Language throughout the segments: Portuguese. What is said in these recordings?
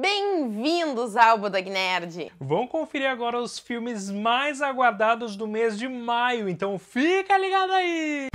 Bem-vindos ao Budog Nerd! Vamos conferir agora os filmes mais aguardados do mês de maio, então fica ligado aí!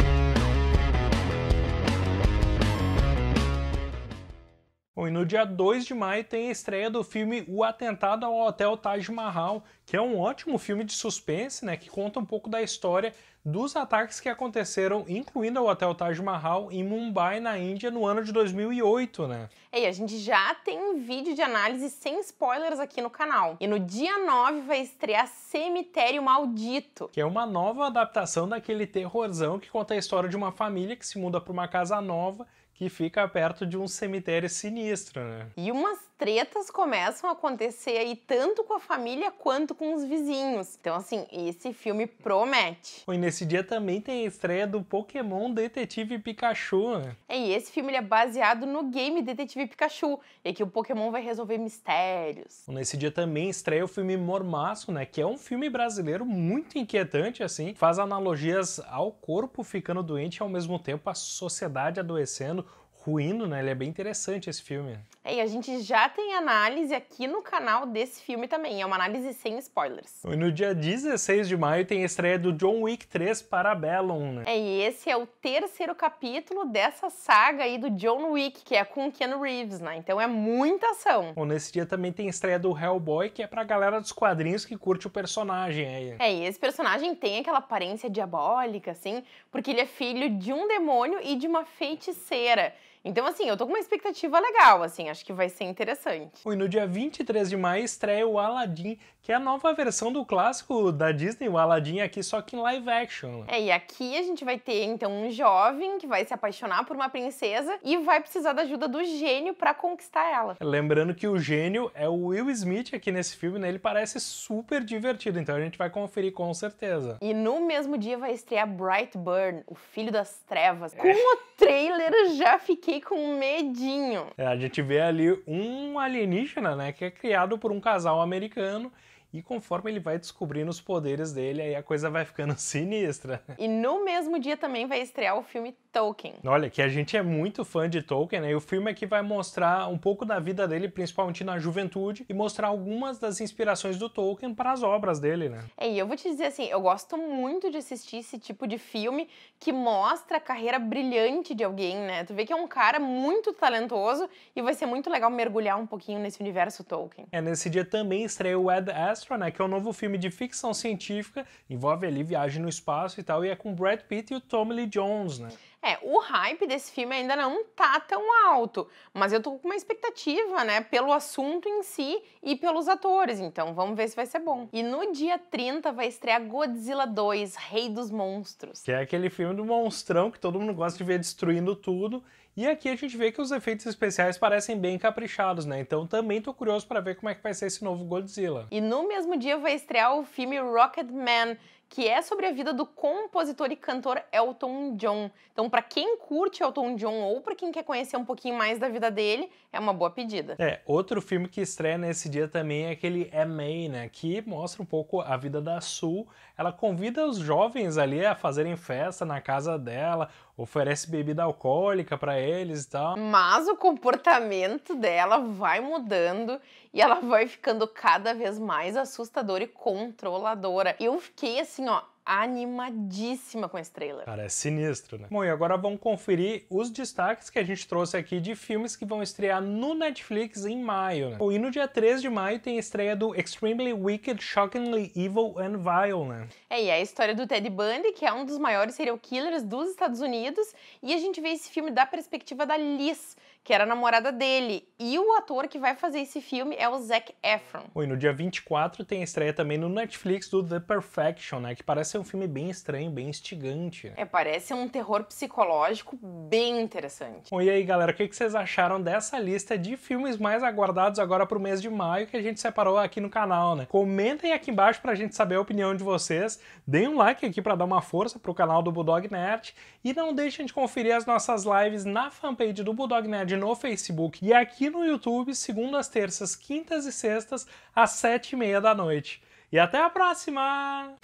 e no dia 2 de maio tem a estreia do filme O Atentado ao Hotel Taj Mahal, que é um ótimo filme de suspense, né, que conta um pouco da história dos ataques que aconteceram, incluindo o Hotel Taj Mahal, em Mumbai, na Índia, no ano de 2008, né? e a gente já tem um vídeo de análise sem spoilers aqui no canal. E no dia 9 vai estrear Cemitério Maldito. Que é uma nova adaptação daquele terrorzão que conta a história de uma família que se muda para uma casa nova que fica perto de um cemitério sinistro, né? E umas tretas começam a acontecer aí tanto com a família quanto com os vizinhos. Então, assim, esse filme promete. E nesse dia também tem a estreia do Pokémon Detetive Pikachu. Né? É, e esse filme é baseado no game Detetive Pikachu, e que o Pokémon vai resolver mistérios. Nesse dia também estreia o filme Mormaço, né, que é um filme brasileiro muito inquietante, assim, faz analogias ao corpo ficando doente e ao mesmo tempo a sociedade adoecendo, ruindo, né? Ele é bem interessante esse filme. É, e a gente já tem análise aqui no canal desse filme também. É uma análise sem spoilers. E no dia 16 de maio tem a estreia do John Wick 3 Parabellum, né? É, e esse é o terceiro capítulo dessa saga aí do John Wick, que é com o Keanu Reeves, né? Então é muita ação. Bom, nesse dia também tem a estreia do Hellboy, que é pra galera dos quadrinhos que curte o personagem aí. É, é. é, e esse personagem tem aquela aparência diabólica, assim, porque ele é filho de um demônio e de uma feiticeira. Então, assim, eu tô com uma expectativa legal, assim, acho que vai ser interessante. E no dia 23 de maio estreia o Aladdin, que é a nova versão do clássico da Disney, o Aladdin aqui, só que em live action. Né? É, e aqui a gente vai ter, então, um jovem que vai se apaixonar por uma princesa e vai precisar da ajuda do gênio para conquistar ela. Lembrando que o gênio é o Will Smith aqui nesse filme, né? Ele parece super divertido, então a gente vai conferir com certeza. E no mesmo dia vai estrear Brightburn, o Filho das Trevas. É. Com o trailer já fiquei fiquei com medinho. É, a gente vê ali um alienígena, né, que é criado por um casal americano e conforme ele vai descobrindo os poderes dele, aí a coisa vai ficando sinistra. E no mesmo dia também vai estrear o filme Tolkien. Olha, que a gente é muito fã de Tolkien, né? E o filme é que vai mostrar um pouco da vida dele, principalmente na juventude, e mostrar algumas das inspirações do Tolkien para as obras dele, né? É, e eu vou te dizer assim, eu gosto muito de assistir esse tipo de filme que mostra a carreira brilhante de alguém, né? Tu vê que é um cara muito talentoso e vai ser muito legal mergulhar um pouquinho nesse universo Tolkien. É, nesse dia também estreia o Ed Astor, né, que é um novo filme de ficção científica, envolve ali viagem no espaço e tal, e é com Brad Pitt e o Tommy Lee Jones, né? É, o hype desse filme ainda não tá tão alto, mas eu tô com uma expectativa, né, pelo assunto em si e pelos atores, então vamos ver se vai ser bom. E no dia 30 vai estrear Godzilla 2, Rei dos Monstros. Que é aquele filme do monstrão que todo mundo gosta de ver destruindo tudo, e aqui a gente vê que os efeitos especiais parecem bem caprichados, né? Então também tô curioso para ver como é que vai ser esse novo Godzilla. E no mesmo dia vai estrear o filme Rocket Man que é sobre a vida do compositor e cantor Elton John. Então, para quem curte Elton John ou para quem quer conhecer um pouquinho mais da vida dele, é uma boa pedida. É, outro filme que estreia nesse dia também é aquele May, né, que mostra um pouco a vida da Sul. Ela convida os jovens ali a fazerem festa na casa dela, oferece bebida alcoólica para eles e tal. Mas o comportamento dela vai mudando e ela vai ficando cada vez mais assustadora e controladora. Eu fiquei assim assim, ó, animadíssima com esse trailer. Cara, é sinistro, né? Bom, e agora vamos conferir os destaques que a gente trouxe aqui de filmes que vão estrear no Netflix em maio. Né? Bom, e no dia 3 de maio tem a estreia do Extremely Wicked, Shockingly Evil and Vile, né? É, e é a história do Ted Bundy, que é um dos maiores serial killers dos Estados Unidos, e a gente vê esse filme da perspectiva da Liz, que era a namorada dele. E o ator que vai fazer esse filme é o Zac Efron. Oi, no dia 24 tem a estreia também no Netflix do The Perfection, né? Que parece ser um filme bem estranho, bem instigante. Né? É, parece um terror psicológico bem interessante. Oi, e aí, galera, o que vocês acharam dessa lista de filmes mais aguardados agora pro mês de maio que a gente separou aqui no canal, né? Comentem aqui embaixo pra gente saber a opinião de vocês. Deem um like aqui pra dar uma força pro canal do Bulldog Nerd. E não deixem de conferir as nossas lives na fanpage do Bulldog Nerd no Facebook e aqui no YouTube, segundas, terças, quintas e sextas, às sete e meia da noite. E até a próxima!